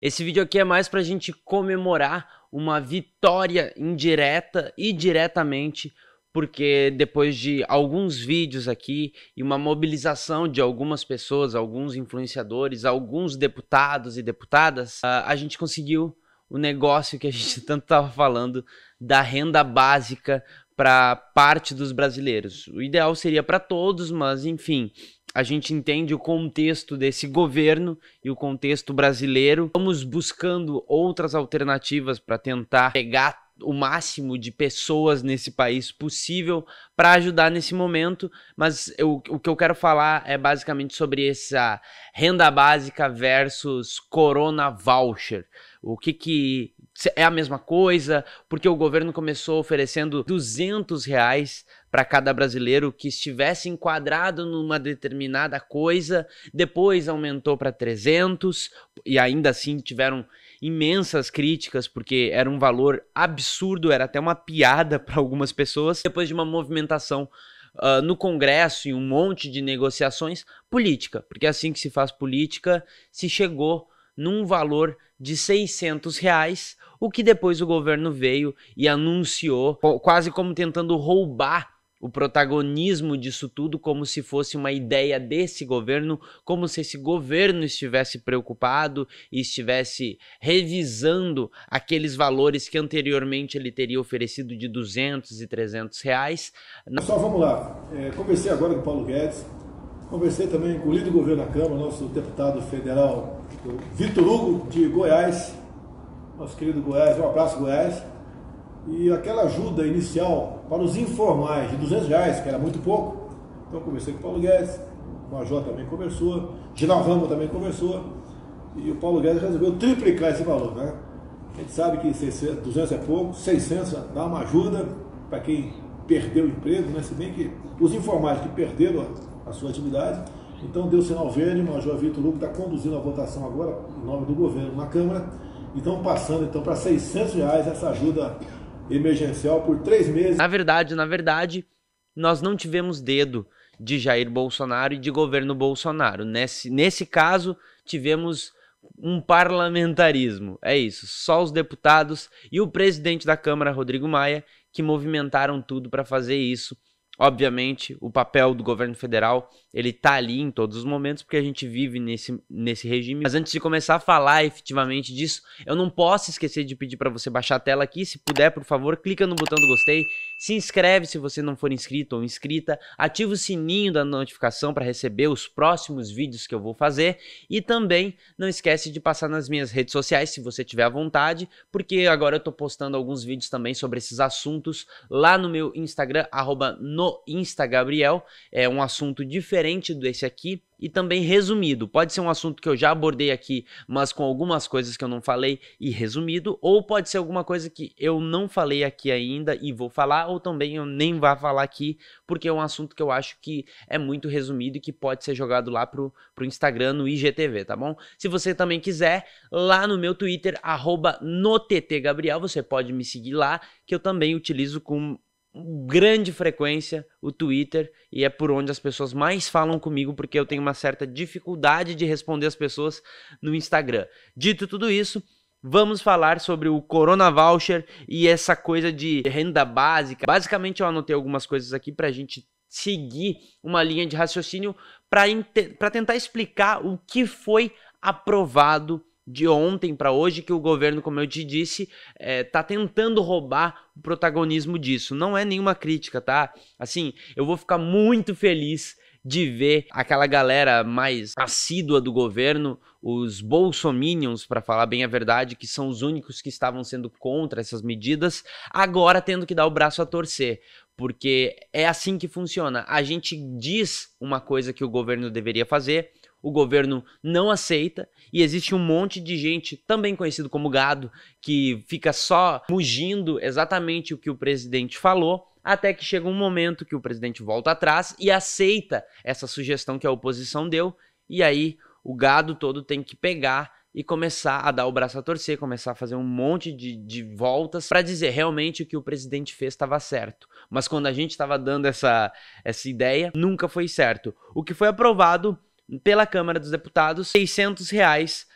Esse vídeo aqui é mais para a gente comemorar uma vitória indireta e diretamente, porque depois de alguns vídeos aqui e uma mobilização de algumas pessoas, alguns influenciadores, alguns deputados e deputadas, ah, a gente conseguiu o negócio que a gente tanto estava falando da renda básica para parte dos brasileiros. O ideal seria para todos, mas enfim, a gente entende o contexto desse governo e o contexto brasileiro. Vamos buscando outras alternativas para tentar pegar o máximo de pessoas nesse país possível para ajudar nesse momento, mas eu, o que eu quero falar é basicamente sobre essa renda básica versus corona voucher. O que que é a mesma coisa, porque o governo começou oferecendo 200 reais para cada brasileiro que estivesse enquadrado numa determinada coisa, depois aumentou para 300 e ainda assim tiveram imensas críticas porque era um valor absurdo, era até uma piada para algumas pessoas. Depois de uma movimentação Uh, no Congresso e um monte de negociações política, porque é assim que se faz política, se chegou num valor de 600 reais, o que depois o governo veio e anunciou, quase como tentando roubar o protagonismo disso tudo como se fosse uma ideia desse governo, como se esse governo estivesse preocupado e estivesse revisando aqueles valores que anteriormente ele teria oferecido de 200 e 300 reais. Pessoal, vamos lá. É, conversei agora com o Paulo Guedes, Conversei também com o líder do governo da Câmara, nosso deputado federal Vitor Hugo, de Goiás, nosso querido Goiás, um abraço Goiás. E aquela ajuda inicial para os informais de 200 reais, que era muito pouco. Então conversei com o Paulo Guedes, o Major também conversou, Ginalvamo também conversou. E o Paulo Guedes resolveu triplicar esse valor, né? A gente sabe que 600, 200 é pouco, 600 dá uma ajuda para quem perdeu o emprego, né? se bem que os informais que perderam a sua atividade. Então deu sinal verde, o Major Vitor Hugo está conduzindo a votação agora em nome do governo na Câmara. Então passando então para 600 reais essa ajuda emergencial por três meses. Na verdade, na verdade, nós não tivemos dedo de Jair Bolsonaro e de governo Bolsonaro. Nesse, nesse caso, tivemos um parlamentarismo. É isso, só os deputados e o presidente da Câmara, Rodrigo Maia, que movimentaram tudo para fazer isso Obviamente, o papel do governo federal, ele tá ali em todos os momentos, porque a gente vive nesse, nesse regime. Mas antes de começar a falar efetivamente disso, eu não posso esquecer de pedir para você baixar a tela aqui. Se puder, por favor, clica no botão do gostei, se inscreve se você não for inscrito ou inscrita, ativa o sininho da notificação para receber os próximos vídeos que eu vou fazer e também não esquece de passar nas minhas redes sociais se você tiver à vontade, porque agora eu estou postando alguns vídeos também sobre esses assuntos lá no meu Instagram, arroba no é um assunto diferente desse aqui, e também resumido. Pode ser um assunto que eu já abordei aqui, mas com algumas coisas que eu não falei e resumido, ou pode ser alguma coisa que eu não falei aqui ainda e vou falar, ou também eu nem vá falar aqui, porque é um assunto que eu acho que é muito resumido e que pode ser jogado lá pro, pro Instagram, no IGTV, tá bom? Se você também quiser, lá no meu Twitter, arroba nottgabriel, você pode me seguir lá, que eu também utilizo com grande frequência o Twitter e é por onde as pessoas mais falam comigo porque eu tenho uma certa dificuldade de responder as pessoas no Instagram. Dito tudo isso, vamos falar sobre o Corona Voucher e essa coisa de renda básica. Basicamente eu anotei algumas coisas aqui para a gente seguir uma linha de raciocínio para tentar explicar o que foi aprovado de ontem para hoje que o governo, como eu te disse, está é, tentando roubar o protagonismo disso. Não é nenhuma crítica, tá? Assim, eu vou ficar muito feliz de ver aquela galera mais assídua do governo, os bolsominions, para falar bem a verdade, que são os únicos que estavam sendo contra essas medidas, agora tendo que dar o braço a torcer porque é assim que funciona. A gente diz uma coisa que o governo deveria fazer, o governo não aceita e existe um monte de gente, também conhecido como gado, que fica só mugindo exatamente o que o presidente falou, até que chega um momento que o presidente volta atrás e aceita essa sugestão que a oposição deu, e aí o gado todo tem que pegar e começar a dar o braço a torcer, começar a fazer um monte de, de voltas para dizer realmente o que o presidente fez estava certo. Mas quando a gente estava dando essa, essa ideia, nunca foi certo. O que foi aprovado pela Câmara dos Deputados, 600 reais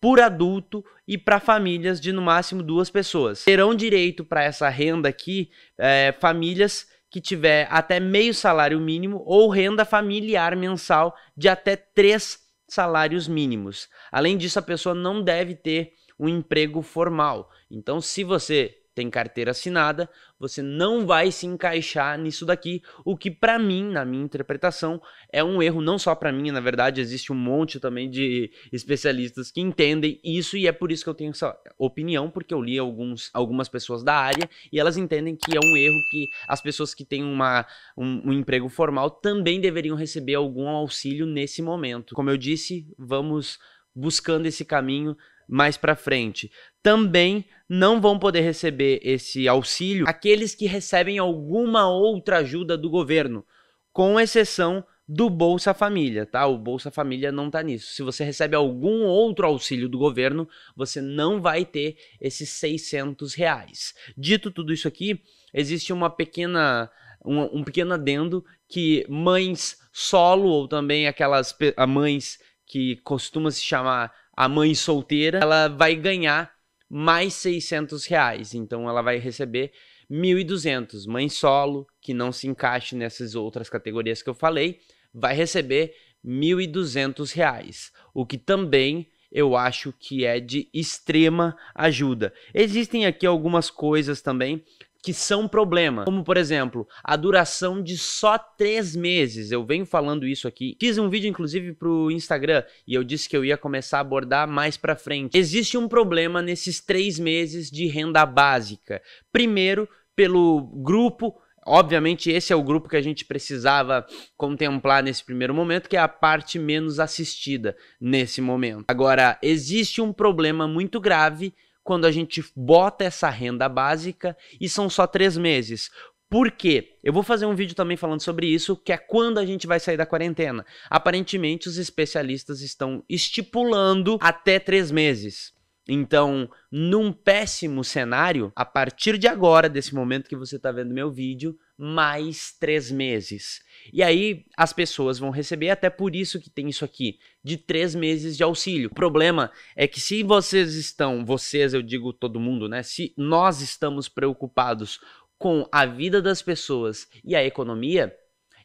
por adulto e para famílias de no máximo duas pessoas. Terão direito para essa renda aqui é, famílias que tiver até meio salário mínimo ou renda familiar mensal de até três salários mínimos. Além disso, a pessoa não deve ter um emprego formal. Então, se você tem carteira assinada, você não vai se encaixar nisso daqui, o que para mim, na minha interpretação, é um erro não só para mim, na verdade existe um monte também de especialistas que entendem isso e é por isso que eu tenho essa opinião, porque eu li alguns, algumas pessoas da área e elas entendem que é um erro que as pessoas que têm uma, um, um emprego formal também deveriam receber algum auxílio nesse momento. Como eu disse, vamos buscando esse caminho mais para frente. Também não vão poder receber esse auxílio aqueles que recebem alguma outra ajuda do governo, com exceção do Bolsa Família, tá? O Bolsa Família não tá nisso. Se você recebe algum outro auxílio do governo, você não vai ter esses 600 reais. Dito tudo isso aqui, existe uma pequena, um, um pequeno adendo que mães solo ou também aquelas mães que costuma se chamar a mãe solteira, ela vai ganhar mais 600 reais. Então ela vai receber 1.200. Mãe solo, que não se encaixe nessas outras categorias que eu falei, vai receber 1.200 reais. O que também eu acho que é de extrema ajuda. Existem aqui algumas coisas também que são problema. Como, por exemplo, a duração de só três meses. Eu venho falando isso aqui. Fiz um vídeo, inclusive, pro Instagram e eu disse que eu ia começar a abordar mais pra frente. Existe um problema nesses três meses de renda básica. Primeiro, pelo grupo Obviamente, esse é o grupo que a gente precisava contemplar nesse primeiro momento, que é a parte menos assistida nesse momento. Agora, existe um problema muito grave quando a gente bota essa renda básica e são só três meses. Por quê? Eu vou fazer um vídeo também falando sobre isso, que é quando a gente vai sair da quarentena. Aparentemente, os especialistas estão estipulando até três meses. Então, num péssimo cenário, a partir de agora, desse momento que você está vendo meu vídeo, mais três meses. E aí as pessoas vão receber, até por isso que tem isso aqui, de três meses de auxílio. O problema é que se vocês estão, vocês, eu digo todo mundo, né? Se nós estamos preocupados com a vida das pessoas e a economia,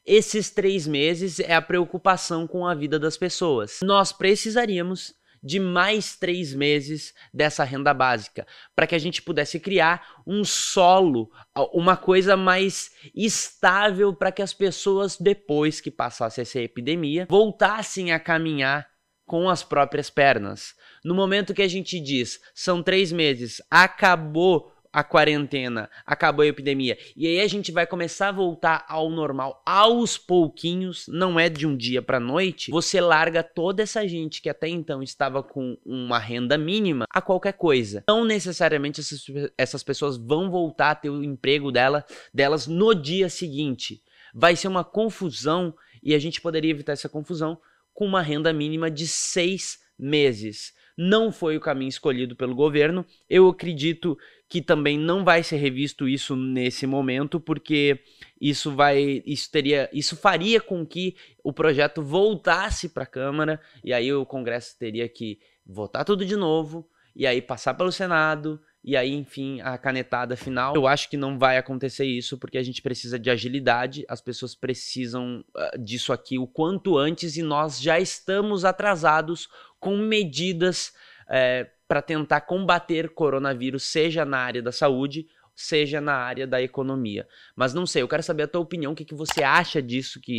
esses três meses é a preocupação com a vida das pessoas. Nós precisaríamos de mais três meses dessa renda básica, para que a gente pudesse criar um solo, uma coisa mais estável para que as pessoas, depois que passasse essa epidemia, voltassem a caminhar com as próprias pernas. No momento que a gente diz, são três meses, acabou a quarentena, acabou a epidemia. E aí a gente vai começar a voltar ao normal aos pouquinhos, não é de um dia para noite. Você larga toda essa gente que até então estava com uma renda mínima a qualquer coisa. Não necessariamente essas, essas pessoas vão voltar a ter o emprego dela, delas no dia seguinte. Vai ser uma confusão e a gente poderia evitar essa confusão com uma renda mínima de seis meses. Não foi o caminho escolhido pelo governo. Eu acredito que também não vai ser revisto isso nesse momento, porque isso vai, isso teria, isso faria com que o projeto voltasse para a Câmara e aí o Congresso teria que votar tudo de novo e aí passar pelo Senado e aí, enfim, a canetada final. Eu acho que não vai acontecer isso porque a gente precisa de agilidade, as pessoas precisam ah, disso aqui o quanto antes e nós já estamos atrasados com medidas eh, para tentar combater coronavírus, seja na área da saúde, seja na área da economia. Mas não sei, eu quero saber a tua opinião, o que, que você acha disso, que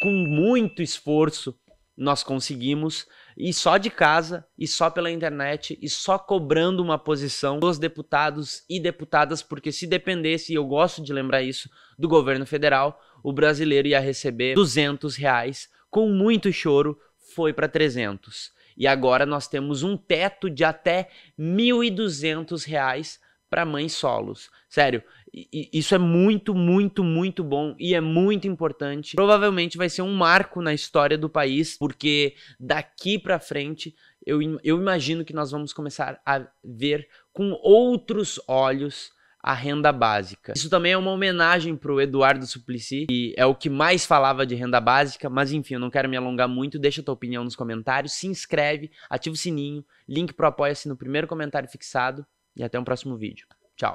com muito esforço nós conseguimos, e só de casa, e só pela internet, e só cobrando uma posição dos deputados e deputadas, porque se dependesse, e eu gosto de lembrar isso, do governo federal, o brasileiro ia receber 200 reais, com muito choro, foi para 300. E agora nós temos um teto de até R$ 1.200 para mães solos. Sério, isso é muito, muito, muito bom e é muito importante. Provavelmente vai ser um marco na história do país, porque daqui para frente eu, eu imagino que nós vamos começar a ver com outros olhos a renda básica. Isso também é uma homenagem para o Eduardo Suplicy, que é o que mais falava de renda básica, mas enfim, eu não quero me alongar muito, deixa tua opinião nos comentários, se inscreve, ativa o sininho, link pro Apoia-se no primeiro comentário fixado e até um próximo vídeo.